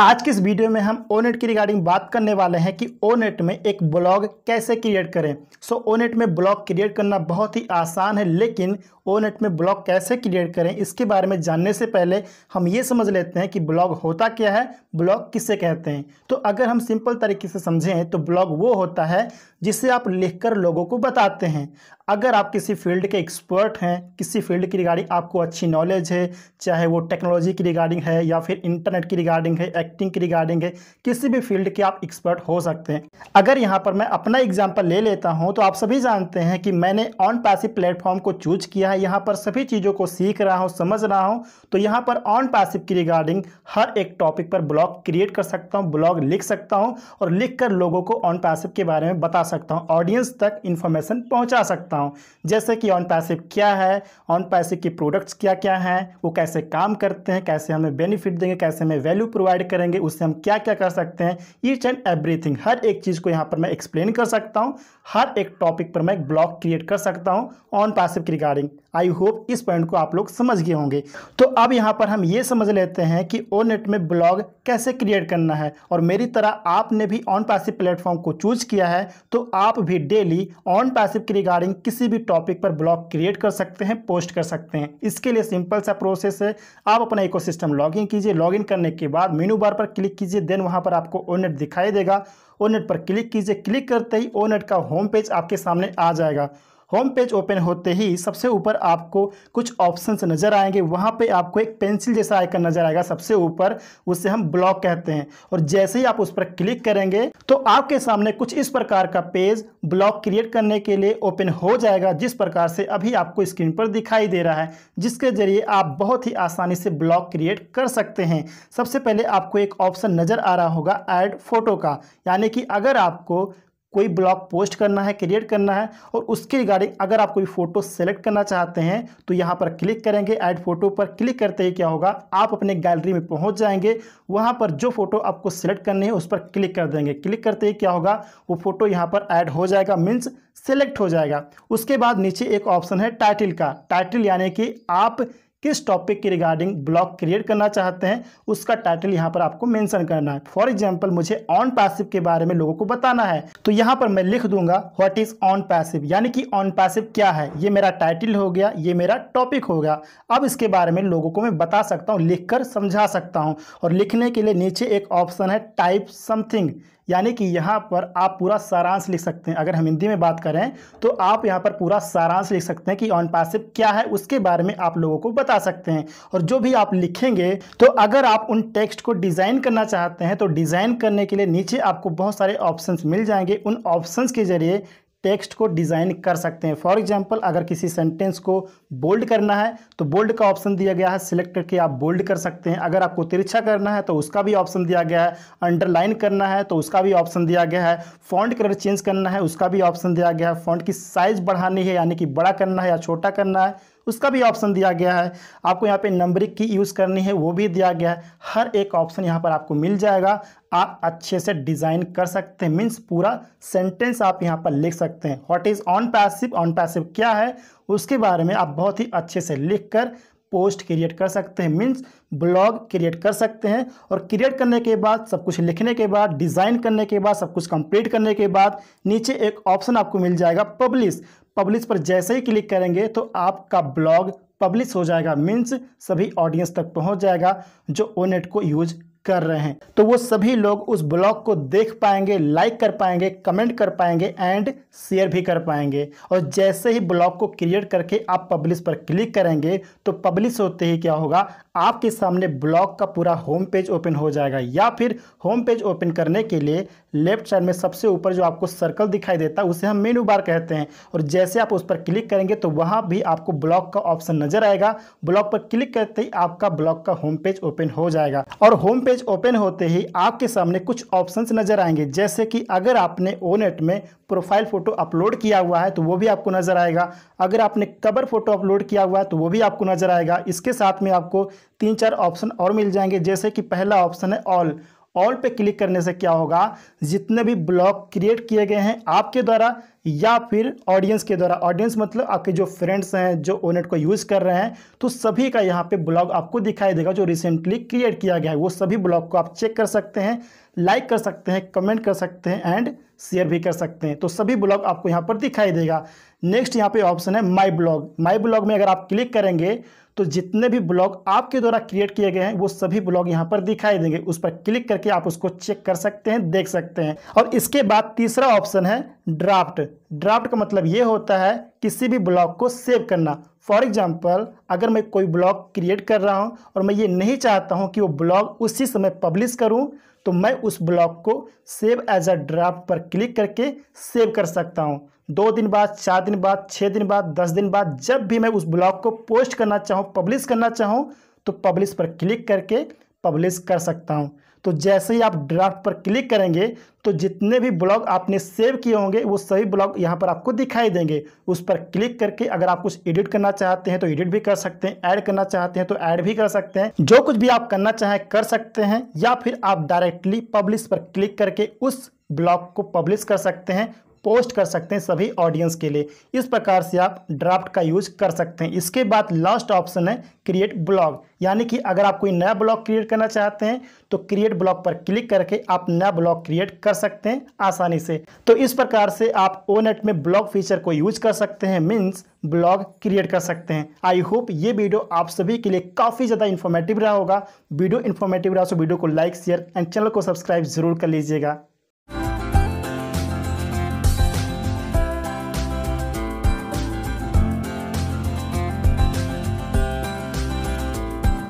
आज के इस वीडियो में हम ओ नेट की रिगार्डिंग बात करने वाले हैं कि ओ नेट में एक ब्लॉग कैसे क्रिएट करें सो ओ नेट में ब्लॉग क्रिएट करना बहुत ही आसान है लेकिन ओ नेट में ब्लॉग कैसे क्रिएट करें इसके बारे में जानने से पहले हम ये समझ लेते हैं कि ब्लॉग होता क्या है ब्लॉग किसे कहते हैं तो अगर हम सिंपल तरीके से समझें तो ब्लॉग वो होता है जिसे आप लिख लोगों को बताते हैं अगर आप किसी फील्ड के एक्सपर्ट हैं किसी फील्ड की रिगार्डिंग आपको अच्छी नॉलेज है चाहे वो टेक्नोलॉजी की रिगार्डिंग है या फिर इंटरनेट की रिगार्डिंग है एक्टिंग की रिगार्डिंग है किसी भी फील्ड के आप एक्सपर्ट हो सकते हैं अगर यहाँ पर मैं अपना एग्जाम्पल ले लेता हूँ तो आप सभी जानते हैं कि मैंने ऑन पैसिव प्लेटफॉर्म को चूज किया है यहाँ पर सभी चीज़ों को सीख रहा हूँ समझ रहा हूँ तो यहाँ पर ऑन पैसिव की रिगार्डिंग हर एक टॉपिक पर ब्लॉग क्रिएट कर सकता हूँ ब्लॉग लिख सकता हूँ और लिख कर लोगों को ऑन पैसिव के बारे में बता सकता हूँ ऑडियंस तक इन्फॉर्मेशन पहुँचा सकता हूँ जैसे कि ऑन पैसिव क्या है ऑन पैसिव के प्रोडक्ट्स क्या क्या हैं वो कैसे काम करते हैं कैसे हमें बेनिफिट देंगे कैसे हमें वैल्यू प्रोवाइड करेंगे उससे हम क्या क्या कर सकते हैं ईच एंड एवरीथिंग हर एक चीज़ को यहां पर मैं एक्सप्लेन कर सकता हूं हर एक टॉपिक पर मैं एक ब्लॉग क्रिएट कर सकता हूं ऑन पासिव की रिगार्डिंग आई होप इस पॉइंट को आप लोग समझ गए होंगे तो अब यहां पर हम ये समझ लेते हैं कि ओ नेट में ब्लॉग कैसे क्रिएट करना है और मेरी तरह आपने भी ऑन पासिव प्लेटफॉर्म को चूज किया है तो आप भी डेली ऑन पासिव की रिगार्डिंग किसी भी टॉपिक पर ब्लॉग क्रिएट कर सकते हैं पोस्ट कर सकते हैं इसके लिए सिंपल सा प्रोसेस है आप अपना इकोसिस्टम लॉगिन कीजिए लॉग करने के बाद मेनू बार पर क्लिक कीजिए देन वहाँ पर आपको ओनेट दिखाई देगा ओनेट पर क्लिक कीजिए क्लिक करते ही ओनेट का होम पेज आपके सामने आ जाएगा होम पेज ओपन होते ही सबसे ऊपर आपको कुछ ऑप्शंस नज़र आएंगे वहाँ पे आपको एक पेंसिल जैसा आइकन नज़र आएगा सबसे ऊपर उसे हम ब्लॉक कहते हैं और जैसे ही आप उस पर क्लिक करेंगे तो आपके सामने कुछ इस प्रकार का पेज ब्लॉक क्रिएट करने के लिए ओपन हो जाएगा जिस प्रकार से अभी आपको स्क्रीन पर दिखाई दे रहा है जिसके जरिए आप बहुत ही आसानी से ब्लॉक क्रिएट कर सकते हैं सबसे पहले आपको एक ऑप्शन नज़र आ रहा होगा एड फोटो का यानी कि अगर आपको कोई ब्लॉग पोस्ट करना है क्रिएट करना है और उसके रिगार्डिंग अगर आप कोई फ़ोटो सेलेक्ट करना चाहते हैं तो यहाँ पर क्लिक करेंगे ऐड फोटो पर क्लिक करते ही क्या होगा आप अपने गैलरी में पहुँच जाएंगे वहाँ पर जो फोटो आपको सेलेक्ट करनी है उस पर क्लिक कर देंगे क्लिक करते ही क्या होगा वो फोटो यहाँ पर ऐड हो जाएगा मीन्स सेलेक्ट हो जाएगा उसके बाद नीचे एक ऑप्शन है टाइटिल का टाइटिल यानी कि आप किस टॉपिक के रिगार्डिंग ब्लॉग क्रिएट करना चाहते हैं उसका टाइटल यहाँ पर आपको मेंशन करना है फॉर एग्जाम्पल मुझे ऑन पैसिव के बारे में लोगों को बताना है तो यहाँ पर मैं लिख दूंगा व्हाट इज़ ऑन पैसिव यानी कि ऑन पैसिव क्या है ये मेरा टाइटल हो गया ये मेरा टॉपिक हो गया अब इसके बारे में लोगों को मैं बता सकता हूँ लिख समझा सकता हूँ और लिखने के लिए नीचे एक ऑप्शन है टाइप समथिंग यानी कि यहाँ पर आप पूरा सारांश लिख सकते हैं अगर हम हिंदी में बात करें तो आप यहाँ पर पूरा सारांश लिख सकते हैं कि ऑन पैसिव क्या है उसके बारे में आप लोगों को बता आ सकते हैं और जो भी आप लिखेंगे तो अगर आप उन टेक्स्ट को डिज़ाइन करना चाहते हैं तो डिज़ाइन करने के लिए नीचे आपको बहुत सारे ऑप्शंस मिल जाएंगे उन ऑप्शंस के ज़रिए टेक्स्ट को डिज़ाइन कर सकते हैं फॉर एग्जाम्पल अगर किसी सेंटेंस को बोल्ड करना है तो बोल्ड का ऑप्शन दिया गया है सिलेक्ट करके आप बोल्ड कर सकते हैं अगर आपको तिरछा करना है तो उसका भी ऑप्शन दिया गया है अंडरलाइन करना है तो उसका भी ऑप्शन दिया गया है फॉन्ट कलर चेंज करना है उसका भी ऑप्शन दिया गया है फॉन्ट की साइज़ बढ़ानी है यानी कि बड़ा करना है या छोटा करना है उसका भी ऑप्शन दिया गया है आपको यहाँ पे नंबरिक की यूज़ करनी है वो भी दिया गया है हर एक ऑप्शन यहाँ पर आपको मिल जाएगा आप अच्छे से डिज़ाइन कर सकते हैं मीन्स पूरा सेंटेंस आप यहाँ पर लिख सकते हैं what is OnPassive OnPassive क्या है उसके बारे में आप बहुत ही अच्छे से लिख कर पोस्ट क्रिएट कर सकते हैं मीन्स ब्लॉग क्रिएट कर सकते हैं और क्रिएट करने के बाद सब कुछ लिखने के बाद डिज़ाइन करने के बाद सब कुछ कंप्लीट करने के बाद नीचे एक ऑप्शन आपको मिल जाएगा पब्लिश पब्लिश पर जैसे ही क्लिक करेंगे तो आपका ब्लॉग पब्लिश हो जाएगा मीन्स सभी ऑडियंस तक पहुंच जाएगा जो ओनेट को यूज कर रहे हैं तो वो सभी लोग उस ब्लॉग को देख पाएंगे लाइक कर पाएंगे कमेंट कर पाएंगे एंड शेयर भी कर पाएंगे और जैसे ही ब्लॉग को क्रिएट करके आप पब्लिश पर क्लिक करेंगे तो पब्लिश होते ही क्या होगा आपके सामने ब्लॉग का पूरा होम पेज ओपन हो जाएगा या फिर होम पेज ओपन करने के लिए लेफ्ट साइड में सबसे ऊपर जो आपको सर्कल दिखाई देता है उसे हम मेनू बार कहते हैं और जैसे आप उस पर क्लिक करेंगे तो वहां भी आपको ब्लॉग का ऑप्शन नजर आएगा ब्लॉग पर क्लिक करते ही आपका ब्लॉग का होम पेज ओपन हो जाएगा और होम पेज पेज ओपन होते ही आपके सामने कुछ ऑप्शंस नज़र आएंगे जैसे कि अगर आपने ओनेट में प्रोफाइल फ़ोटो अपलोड किया हुआ है तो वो भी आपको नज़र आएगा अगर आपने कवर फ़ोटो अपलोड किया हुआ है तो वो भी आपको नज़र आएगा इसके साथ में आपको तीन चार ऑप्शन और मिल जाएंगे जैसे कि पहला ऑप्शन है ऑल ऑल पे क्लिक करने से क्या होगा जितने भी ब्लॉग क्रिएट किए गए हैं आपके द्वारा या फिर ऑडियंस के द्वारा ऑडियंस मतलब आपके जो फ्रेंड्स हैं जो ओनेट को यूज़ कर रहे हैं तो सभी का यहाँ पे ब्लॉग आपको दिखाई देगा जो रिसेंटली क्रिएट किया गया है वो सभी ब्लॉग को आप चेक कर सकते हैं लाइक कर सकते हैं कमेंट कर सकते हैं एंड शेयर भी कर सकते हैं तो सभी ब्लॉग आपको यहाँ पर दिखाई देगा नेक्स्ट यहाँ पे ऑप्शन है माई ब्लॉग माई ब्लॉग में अगर आप क्लिक करेंगे तो जितने भी ब्लॉग आपके द्वारा क्रिएट किए गए हैं वो सभी ब्लॉग यहाँ पर दिखाई देंगे उस पर क्लिक करके आप उसको चेक कर सकते हैं देख सकते हैं और इसके बाद तीसरा ऑप्शन है ड्राफ्ट ड्राफ्ट का मतलब ये होता है किसी भी ब्लॉग को सेव करना फॉर एग्जाम्पल अगर मैं कोई ब्लॉग क्रिएट कर रहा हूँ और मैं ये नहीं चाहता हूँ कि वो ब्लॉग उसी समय पब्लिश करूँ तो मैं उस ब्लॉग को सेव एज अ ड्राफ्ट पर क्लिक करके सेव कर सकता हूँ दो दिन बाद चार दिन बाद छः दिन बाद दस दिन बाद जब भी मैं उस ब्लॉग को पोस्ट करना चाहूँ पब्लिश करना चाहूँ तो पब्लिश पर क्लिक करके पब्लिश कर सकता हूँ तो जैसे ही आप ड्राफ्ट पर क्लिक करेंगे तो जितने भी ब्लॉग आपने सेव किए होंगे वो सभी ब्लॉग यहाँ पर आपको दिखाई देंगे उस पर क्लिक करके अगर आप कुछ एडिट करना चाहते हैं तो एडिट भी कर सकते हैं ऐड करना चाहते हैं तो ऐड भी कर सकते हैं जो कुछ भी आप करना चाहें कर सकते हैं या फिर आप डायरेक्टली पब्लिश पर क्लिक करके उस ब्लॉग को पब्लिश कर सकते हैं पोस्ट कर सकते हैं सभी ऑडियंस के लिए इस प्रकार से आप ड्राफ्ट का यूज कर सकते हैं इसके बाद लास्ट ऑप्शन है क्रिएट ब्लॉग यानी कि अगर आप कोई नया ब्लॉग क्रिएट करना चाहते हैं तो क्रिएट ब्लॉग पर क्लिक करके आप नया ब्लॉग क्रिएट कर सकते हैं आसानी से तो इस प्रकार से आप ओनेट में ब्लॉग फीचर को यूज कर सकते हैं मीन्स ब्लॉग क्रिएट कर सकते हैं आई होप ये वीडियो आप सभी के लिए काफ़ी ज़्यादा इन्फॉर्मेटिव रहा होगा वीडियो इन्फॉर्मेटिव रहा तो वीडियो को लाइक शेयर एंड चैनल को सब्सक्राइब जरूर कर लीजिएगा